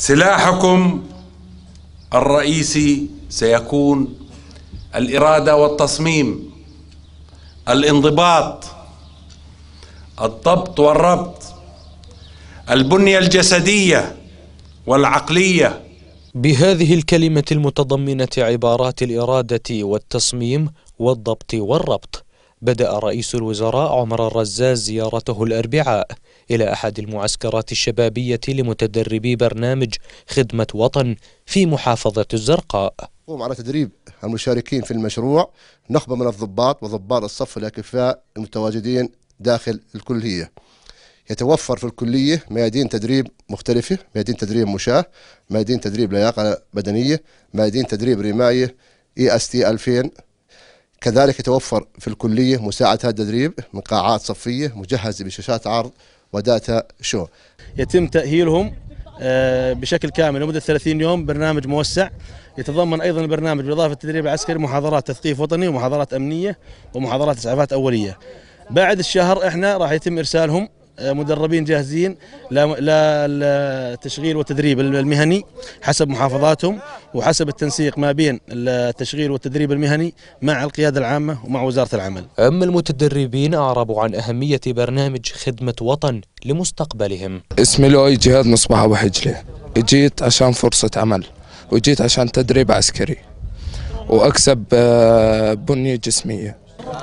سلاحكم الرئيسي سيكون الاراده والتصميم الانضباط الضبط والربط البنيه الجسديه والعقليه بهذه الكلمه المتضمنه عبارات الاراده والتصميم والضبط والربط بدأ رئيس الوزراء عمر الرزاز زيارته الأربعاء إلى أحد المعسكرات الشبابية لمتدربي برنامج خدمة وطن في محافظة الزرقاء نقوم على تدريب المشاركين في المشروع نخبة من الضباط وضباط الصف الأكفاء المتواجدين داخل الكلية يتوفر في الكلية ميادين تدريب مختلفة ميادين تدريب مشاة ميادين تدريب لياقة بدنية ميادين تدريب رماية اي اس تي 2000 كذلك يتوفر في الكلية مساعدة هذا التدريب من قاعات صفية مجهزة بشاشات عرض وداتا شو يتم تأهيلهم آه، بشكل كامل لمدة 30 يوم برنامج موسع يتضمن أيضا البرنامج بالإضافة التدريب العسكري محاضرات تثقيف وطني ومحاضرات أمنية ومحاضرات إسعافات أولية بعد الشهر احنا راح يتم إرسالهم آه، مدربين جاهزين للتشغيل والتدريب المهني حسب محافظاتهم وحسب التنسيق ما بين التشغيل والتدريب المهني مع القيادة العامة ومع وزارة العمل أما المتدربين أعربوا عن أهمية برنامج خدمة وطن لمستقبلهم اسمي لؤي جهاد مصباح أبو حجلي جيت عشان فرصة عمل وجيت عشان تدريب عسكري وأكسب آه، بنية جسمية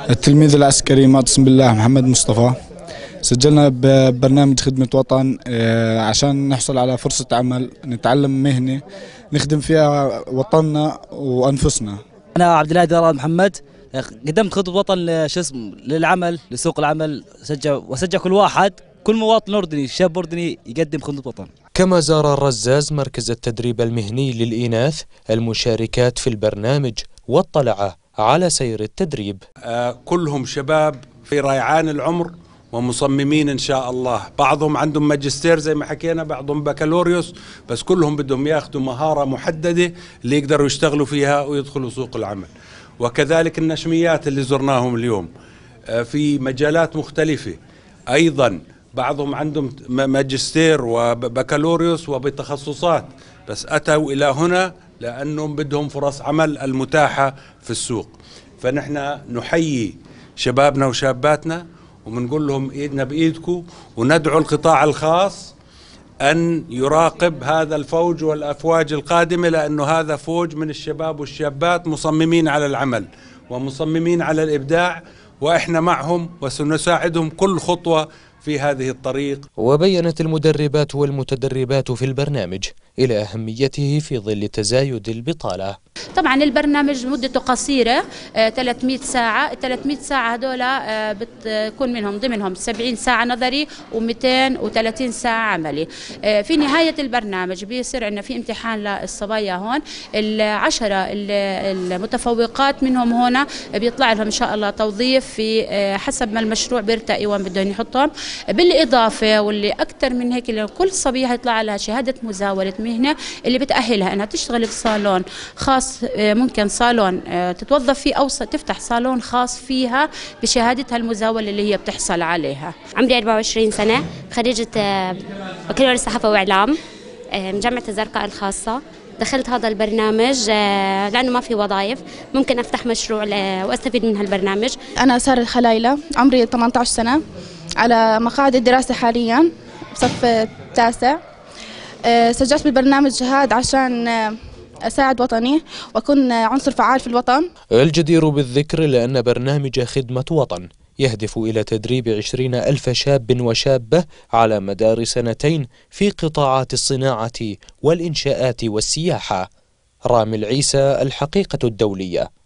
التلميذ العسكري مات بسم الله محمد مصطفى سجلنا ببرنامج خدمة وطن آه، عشان نحصل على فرصة عمل نتعلم مهنة نخدم فيها وطننا وأنفسنا أنا عبد الله دراد محمد قدمت خطة وطن شو اسمه للعمل لسوق العمل سجل وسجل كل واحد كل مواطن أردني شاب أردني يقدم خطة وطن كما زار الرزاز مركز التدريب المهني للإناث المشاركات في البرنامج واطلع على سير التدريب آه، كلهم شباب في ريعان العمر ومصممين ان شاء الله بعضهم عندهم ماجستير زي ما حكينا بعضهم بكالوريوس بس كلهم بدهم ياخذوا مهاره محدده اللي يقدروا يشتغلوا فيها ويدخلوا سوق العمل وكذلك النشميات اللي زرناهم اليوم آه، في مجالات مختلفه ايضا بعضهم عندهم ماجستير وبكالوريوس وبتخصصات بس اتوا الى هنا لانهم بدهم فرص عمل المتاحه في السوق فنحن نحيي شبابنا وشاباتنا وبنقول لهم ايدنا بايدكم وندعو القطاع الخاص ان يراقب هذا الفوج والافواج القادمه لانه هذا فوج من الشباب والشابات مصممين على العمل ومصممين على الابداع واحنا معهم وسنساعدهم كل خطوه في هذه الطريق وبينت المدربات والمتدربات في البرنامج إلى أهميته في ظل تزايد البطالة طبعا البرنامج مدته قصيرة 300 آه، ساعة 300 ساعة هذول آه، بتكون منهم ضمنهم 70 ساعة نظري و230 ساعة عملي آه، في نهاية البرنامج بيصير عندنا في امتحان للصبايا هون العشرة المتفوقات منهم هنا بيطلع لهم إن شاء الله توظيف في حسب ما المشروع بيرتقي وين بدهم يحطهم بالإضافة واللي أكثر من هيك كل صبية هيطلع لها شهادة مزاولة المهنه اللي بتاهلها انها تشتغل في صالون خاص آه، ممكن صالون آه، تتوظف فيه او تفتح صالون خاص فيها بشهادتها المزاوله اللي هي بتحصل عليها عمري 24 سنه خريجه آه، بكالوريوس صحافه واعلام من جامعه الزرقاء الخاصه دخلت هذا البرنامج لانه ما في وظائف ممكن افتح مشروع واستفيد من هالبرنامج انا ساره الخلايله عمري 18 سنه على مقاعد الدراسه حاليا بصف التاسع آه، سجلت بالبرنامج هذا عشان آه، أساعد وطني وأكون آه، عنصر فعال في الوطن الجدير بالذكر لأن برنامج خدمة وطن يهدف إلى تدريب عشرين ألف شاب وشابة على مدار سنتين في قطاعات الصناعة والإنشاءات والسياحة رامي العيسى الحقيقة الدولية